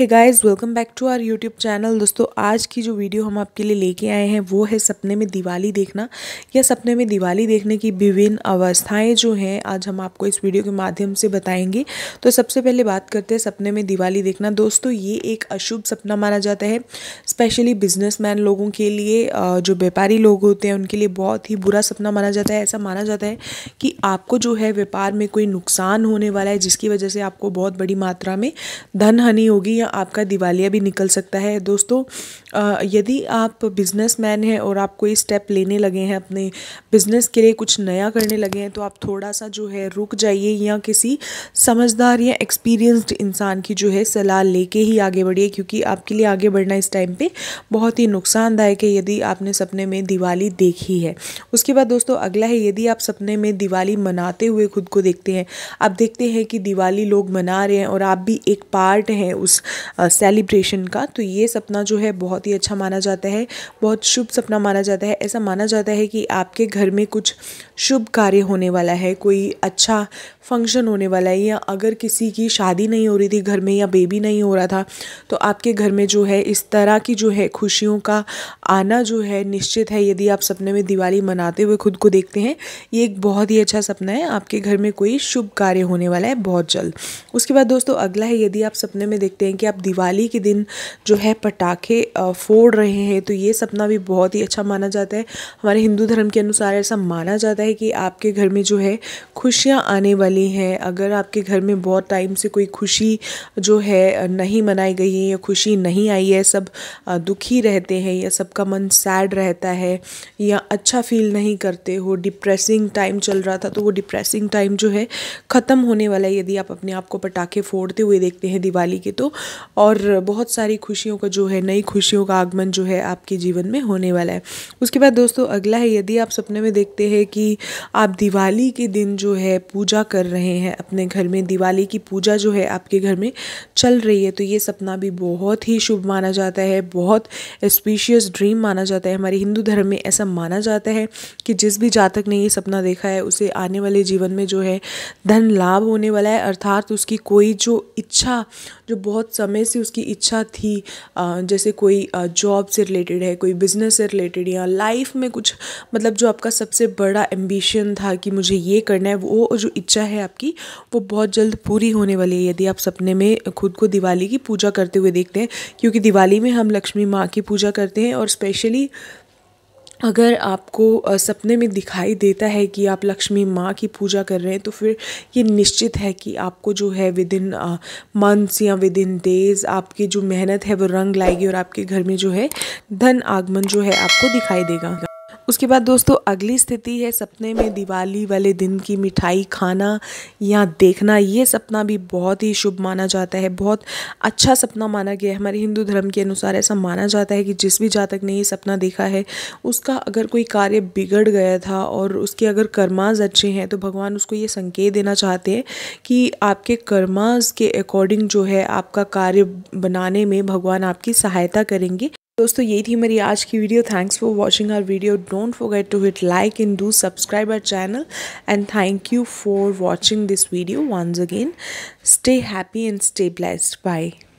hey guys welcome back to our YouTube channel दोस्तों आज की जो वीडियो हम आपके लिए लेके आए हैं वो है सपने में दिवाली देखना या सपने में दिवाली देखने की विभिन्न अवस्थाएं जो हैं आज हम आपको इस वीडियो के माध्यम से बताएंगे तो सबसे पहले बात करते हैं सपने में दिवाली देखना दोस्तों ये एक अशुभ सपना माना जाता है स्पेशली बिजनेसमैन लोगों के लिए जो व्यापारी लोग होते हैं उनके लिए बहुत ही बुरा सपना माना जाता है ऐसा माना जाता है कि आपको जो है व्यापार में कोई नुकसान होने वाला है जिसकी वजह से आपको बहुत बड़ी मात्रा में धन हानि होगी या आपका दिवालिया भी निकल सकता है दोस्तों यदि आप बिजनेसमैन हैं और आप कोई स्टेप लेने लगे हैं अपने बिजनेस के लिए कुछ नया करने लगे हैं तो आप थोड़ा सा जो है रुक जाइए या किसी समझदार या एक्सपीरियंस्ड इंसान की जो है सलाह लेके ही आगे बढ़िए क्योंकि आपके लिए आगे बढ़ना इस टाइम पर बहुत ही नुकसानदायक है यदि आपने सपने में दिवाली देखी है उसके बाद दोस्तों अगला है यदि आप सपने में दिवाली मनाते हुए खुद को देखते हैं आप देखते हैं कि दिवाली लोग मना रहे हैं और आप भी एक पार्ट हैं उस सेलिब्रेशन का तो ये सपना जो है बहुत ही अच्छा माना जाता है बहुत शुभ सपना माना जाता है ऐसा माना जाता है कि आपके घर में कुछ शुभ कार्य होने वाला है कोई अच्छा फंक्शन होने वाला है या अगर किसी की शादी नहीं हो रही थी घर में या बेबी नहीं हो रहा था तो आपके घर में जो है इस तरह की जो है खुशियों का आना जो है निश्चित है यदि आप सपने में दिवाली मनाते हुए खुद को देखते हैं ये एक बहुत ही अच्छा सपना है आपके घर में कोई शुभ कार्य होने वाला है बहुत जल्द उसके बाद दोस्तों अगला है यदि आप सपने में देखते हैं कि आप दिवाली के दिन जो है पटाखे फोड़ रहे हैं तो ये सपना भी बहुत ही अच्छा माना जाता है हमारे हिंदू धर्म के अनुसार ऐसा माना जाता है कि आपके घर में जो है खुशियाँ आने वाली हैं अगर आपके घर में बहुत टाइम से कोई खुशी जो है नहीं मनाई गई है या खुशी नहीं आई है सब दुखी रहते हैं या सबका मन सैड रहता है या अच्छा फील नहीं करते हो डिप्रेसिंग टाइम चल रहा था तो वो डिप्रेसिंग टाइम जो है ख़त्म होने वाला है यदि आप अपने आप को पटाखे फोड़ते हुए देखते हैं दिवाली के तो और बहुत सारी खुशियों का जो है नई खुशियों का आगमन जो है आपके जीवन में होने वाला है उसके बाद दोस्तों अगला है यदि आप सपने में देखते हैं कि आप दिवाली के दिन जो है पूजा कर रहे हैं अपने घर में दिवाली की पूजा जो है आपके घर में चल रही है तो ये सपना भी बहुत ही शुभ माना जाता है बहुत स्पीशियस ड्रीम माना जाता है हमारे हिंदू धर्म में ऐसा माना जाता है कि जिस भी जातक ने ये सपना देखा है उसे आने वाले जीवन में जो है धन लाभ होने वाला है अर्थात उसकी कोई जो इच्छा जो बहुत समय से उसकी इच्छा थी जैसे कोई जॉब से रिलेटेड है कोई बिजनेस से रिलेटेड या लाइफ में कुछ मतलब जो आपका सबसे बड़ा एम्बिशन था कि मुझे ये करना है वो जो इच्छा है आपकी वो बहुत जल्द पूरी होने वाली है यदि आप सपने में खुद को दिवाली की पूजा करते हुए देखते हैं क्योंकि दिवाली में हम लक्ष्मी माँ की पूजा करते हैं और स्पेशली अगर आपको सपने में दिखाई देता है कि आप लक्ष्मी माँ की पूजा कर रहे हैं तो फिर ये निश्चित है कि आपको जो है विद इन मंथ्स या विद इन डेज आपकी जो मेहनत है वो रंग लाएगी और आपके घर में जो है धन आगमन जो है आपको दिखाई देगा उसके बाद दोस्तों अगली स्थिति है सपने में दिवाली वाले दिन की मिठाई खाना या देखना ये सपना भी बहुत ही शुभ माना जाता है बहुत अच्छा सपना माना गया है हमारे हिंदू धर्म के अनुसार ऐसा माना जाता है कि जिस भी जातक ने ये सपना देखा है उसका अगर कोई कार्य बिगड़ गया था और उसके अगर कर्माज अच्छे हैं तो भगवान उसको ये संकेत देना चाहते हैं कि आपके कर्माज के अकॉर्डिंग जो है आपका कार्य बनाने में भगवान आपकी सहायता करेंगे दोस्तों ये थी मेरी आज की video thanks for watching our video don't forget to hit like and do subscribe our channel and thank you for watching this video once again stay happy and stay blessed bye